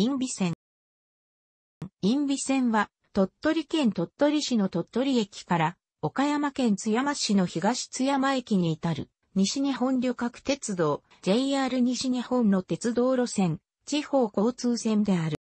インビ線。インビ線は、鳥取県鳥取市の鳥取駅から、岡山県津山市の東津山駅に至る、西日本旅客鉄道、JR 西日本の鉄道路線、地方交通線である。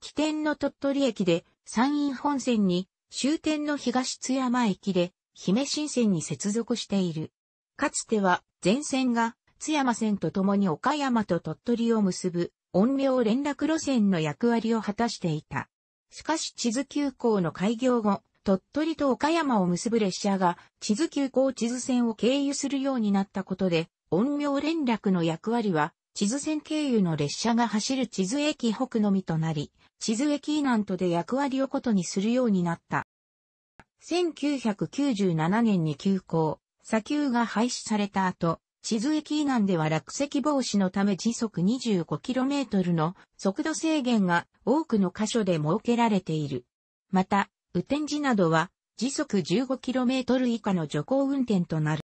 起点の鳥取駅で、山陰本線に、終点の東津山駅で、姫新線に接続している。かつては、全線が、津山線とともに岡山と鳥取を結ぶ音量連絡路線の役割を果たしていた。しかし地図急行の開業後、鳥取と岡山を結ぶ列車が地図急行地図線を経由するようになったことで、音量連絡の役割は地図線経由の列車が走る地図駅北のみとなり、地図駅南とで役割をことにするようになった。1997年に急行、砂丘が廃止された後、地図駅以南では落石防止のため時速 25km の速度制限が多くの箇所で設けられている。また、雨天時などは時速 15km 以下の徐行運転となる。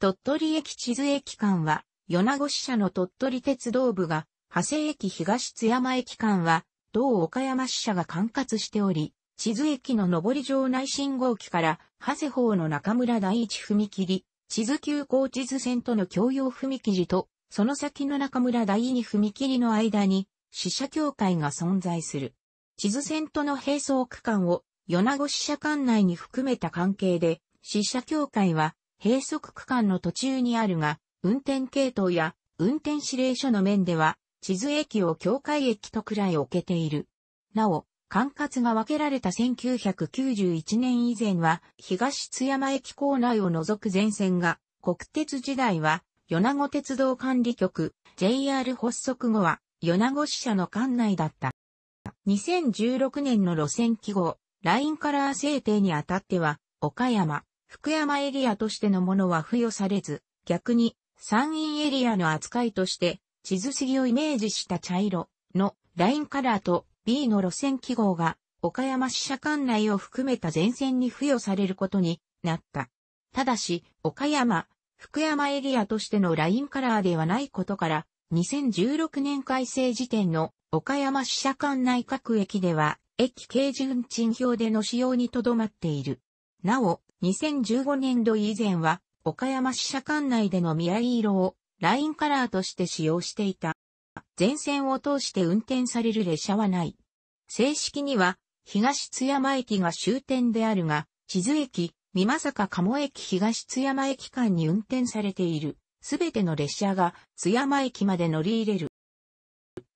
鳥取駅地図駅間は、米子支社の鳥取鉄道部が、長谷駅東津山駅間は、同岡山支社が管轄しており、地図駅の上り場内信号機から、長谷方の中村第一踏切、地図急行地図線との共用踏切と、その先の中村第二踏切の間に、死者協会が存在する。地図線との並走区間を、米子死者管内に含めた関係で、死者協会は、閉塞区間の途中にあるが、運転系統や運転指令書の面では、地図駅を境界駅とくらい置けている。なお、管轄が分けられた1991年以前は、東津山駅構内を除く全線が、国鉄時代は、米子鉄道管理局、JR 発足後は、米子支社の管内だった。2016年の路線記号、ラインカラー制定にあたっては、岡山、福山エリアとしてのものは付与されず、逆に、山陰エリアの扱いとして、地図杉をイメージした茶色のラインカラーと B の路線記号が岡山支社管内を含めた全線に付与されることになった。ただし、岡山、福山エリアとしてのラインカラーではないことから、2016年改正時点の岡山支社管内各駅では、駅形順賃表での使用にとどまっている。なお、2015年度以前は、岡山支社管内での見合い色をラインカラーとして使用していた。全線を通して運転される列車はない。正式には、東津山駅が終点であるが、地図駅、三坂鴨駅東津山駅間に運転されている、すべての列車が津山駅まで乗り入れる。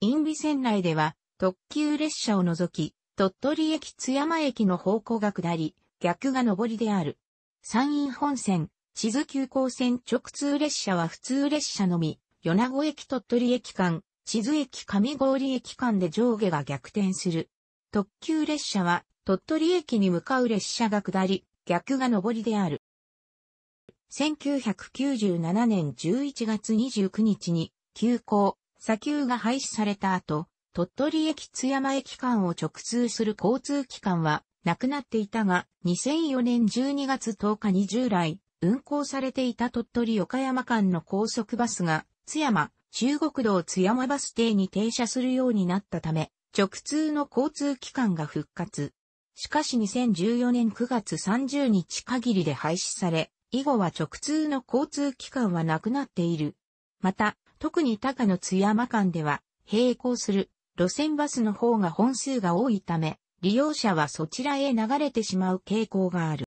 ン美線内では、特急列車を除き、鳥取駅津山駅の方向が下り、逆が上りである。山陰本線、地図急行線直通列車は普通列車のみ、米子駅鳥取駅間、地図駅上郡駅間で上下が逆転する。特急列車は鳥取駅に向かう列車が下り、逆が上りである。1997年11月29日に急行、砂丘が廃止された後、鳥取駅津山駅間を直通する交通機関はなくなっていたが、2004年12月10日に従来、運行されていた鳥取岡山間の高速バスが、津山、中国道津山バス停に停車するようになったため、直通の交通機関が復活。しかし2014年9月30日限りで廃止され、以後は直通の交通機関はなくなっている。また、特に高野津山間では、並行する路線バスの方が本数が多いため、利用者はそちらへ流れてしまう傾向がある。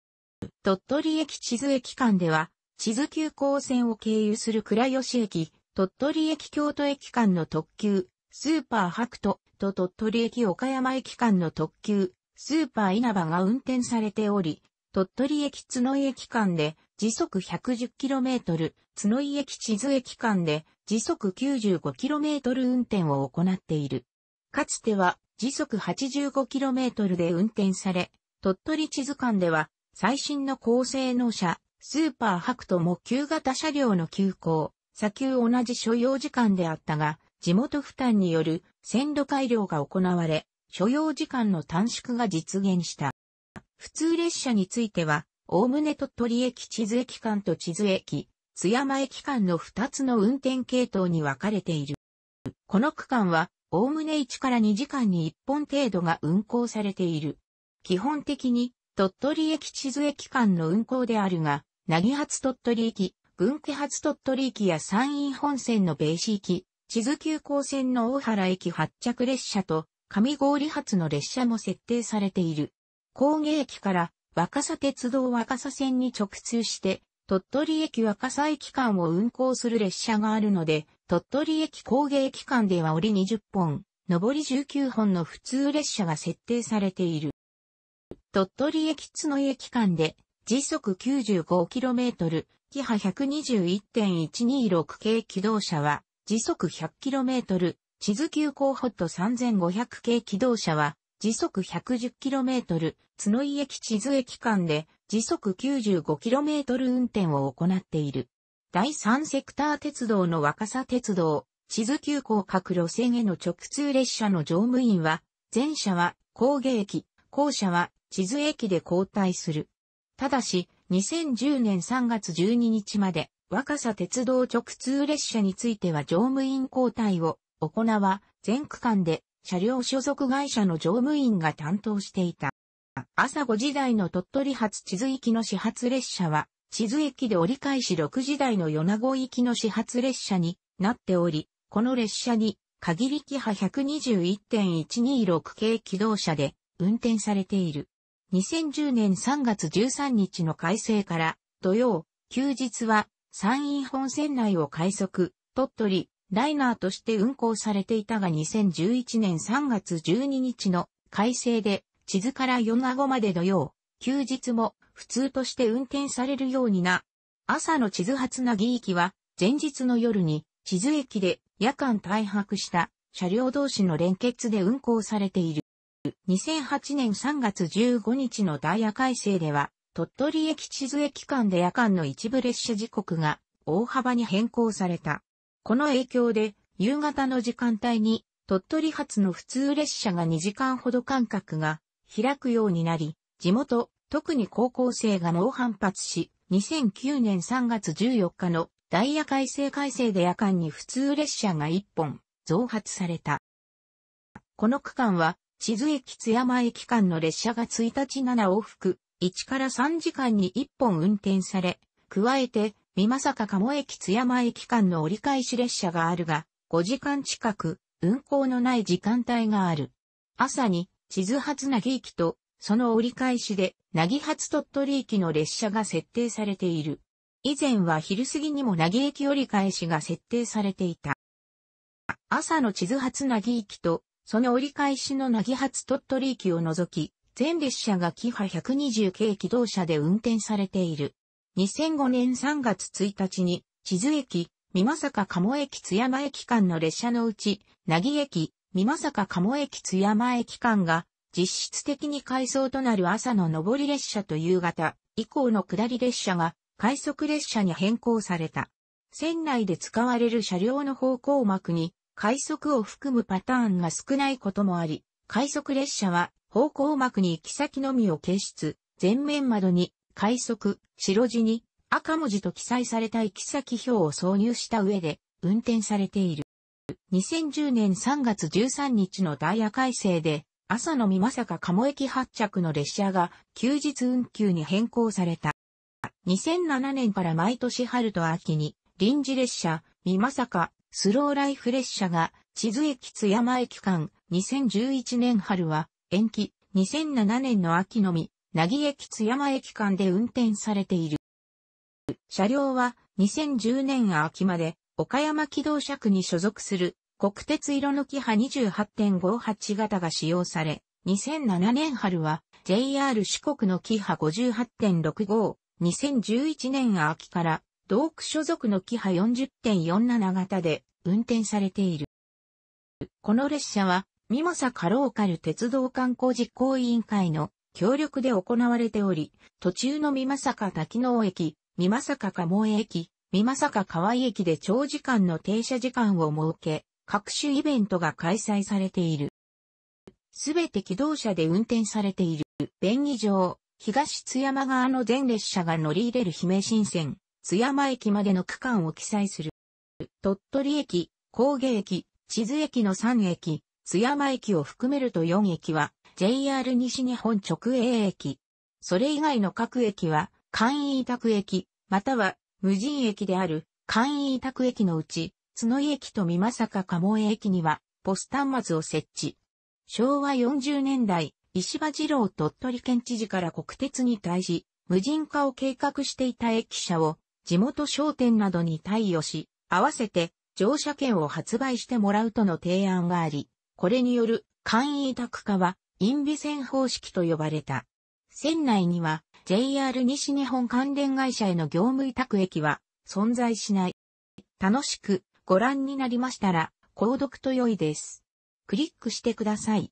鳥取駅地図駅間では、地図急行線を経由する倉吉駅、鳥取駅京都駅間の特急、スーパークと、と鳥取駅岡山駅間の特急、スーパー稲葉が運転されており、鳥取駅津野駅間で時速 110km、津野駅地図駅間で時速 95km 運転を行っている。かつては時速 85km で運転され、鳥取地図間では最新の高性能車、スーパークとも旧型車両の急行、砂丘同じ所要時間であったが、地元負担による線路改良が行われ、所要時間の短縮が実現した。普通列車については、おおむね鳥取駅地図駅間と地図駅、津山駅間の2つの運転系統に分かれている。この区間は、おおむね1から2時間に1本程度が運行されている。基本的に、鳥取駅地図駅間の運行であるが、なぎはつ鳥取駅、軍気発鳥取駅や山陰本線のベーシ駅、地図急行線の大原駅発着列車と、上郡発の列車も設定されている。工芸駅から若狭鉄道若狭線に直通して、鳥取駅若狭駅間を運行する列車があるので、鳥取駅工芸駅間では折20本、上り19本の普通列車が設定されている。鳥取駅津野駅間で時速 95km、キハ121.126系機動車は、時速 100km、地図急行ホット3500系機動車は、時速 110km、角井駅地図駅間で、時速 95km 運転を行っている。第3セクター鉄道の若狭鉄道、地図急行各路線への直通列車の乗務員は、前者は工芸駅、後者は地図駅で交代する。ただし、2010年3月12日まで、若狭鉄道直通列車については乗務員交代を行わ、全区間で車両所属会社の乗務員が担当していた。朝5時台の鳥取発地図行きの始発列車は、地図駅で折り返し6時台の米子行きの始発列車になっており、この列車に限り機波121.126系機動車で運転されている。2010年3月13日の改正から、土曜、休日は山陰本線内を快速、鳥取、ライナーとして運行されていたが2011年3月12日の改正で、地図から夜子まで土曜、休日も普通として運転されるようにな。朝の地図発なぎきは、前日の夜に地図駅で夜間退泊した車両同士の連結で運行されている。2008年3月15日のダイヤ改正では、鳥取駅地図駅間で夜間の一部列車時刻が大幅に変更された。この影響で、夕方の時間帯に、鳥取発の普通列車が2時間ほど間隔が開くようになり、地元、特に高校生が猛反発し、2009年3月14日のダイヤ改正改正で夜間に普通列車が1本増発された。この区間は地図駅津山駅間の列車が1日7往復、1から3時間に1本運転され、加えて、美か鴨駅津山駅間の折り返し列車があるが、5時間近く、運行のない時間帯がある。朝に、地図発なぎ駅と、その折り返しで、なぎ発鳥取駅の列車が設定されている。以前は昼過ぎにもなぎ駅折り返しが設定されていた。朝の地図発なぎ駅と、その折り返しのなぎ発鳥取駅を除き、全列車がキハ120系機動車で運転されている。2005年3月1日に、地図駅、美作鴨駅津山駅間の列車のうち、なぎ駅、美作鴨駅津山駅間が、実質的に改装となる朝の上り列車と夕方以降の下り列車が快速列車に変更された。船内で使われる車両の方向幕に快速を含むパターンが少ないこともあり、快速列車は方向幕に行き先のみを掲出、前面窓に快速、白地に赤文字と記載された行き先表を挿入した上で運転されている。2010年3月13日のダイヤ改正で、朝のみまさか鴨駅発着の列車が休日運休に変更された。2007年から毎年春と秋に臨時列車、みまさかスローライフ列車が、地図駅津山駅間、2011年春は、延期、2007年の秋のみ、なぎ駅津山駅間で運転されている。車両は、2010年秋まで、岡山機動車区に所属する、国鉄色のキハ28.58型が使用され、2007年春は JR 四国のキハ58.65、2011年秋から同区所属のキハ40.47型で運転されている。この列車は、ミモサカローカル鉄道観光実行委員会の協力で行われており、途中のミマサカ滝能駅、マサカカモエ駅、美まさカ河合駅で長時間の停車時間を設け、各種イベントが開催されている。すべて機動車で運転されている、便宜上、東津山側の全列車が乗り入れる姫新線、津山駅までの区間を記載する。鳥取駅、工芸駅、地図駅の3駅、津山駅を含めると4駅は JR 西日本直営駅。それ以外の各駅は簡易委託駅、または無人駅である簡易委託駅のうち、津野駅と美か鴨江駅にはポス端末を設置。昭和40年代、石場二郎鳥取県知事から国鉄に対し、無人化を計画していた駅舎を地元商店などに貸与し、合わせて乗車券を発売してもらうとの提案があり、これによる簡易委託化は、インビ線方式と呼ばれた。船内には JR 西日本関連会社への業務委託駅は存在しない。楽しくご覧になりましたら、購読と良いです。クリックしてください。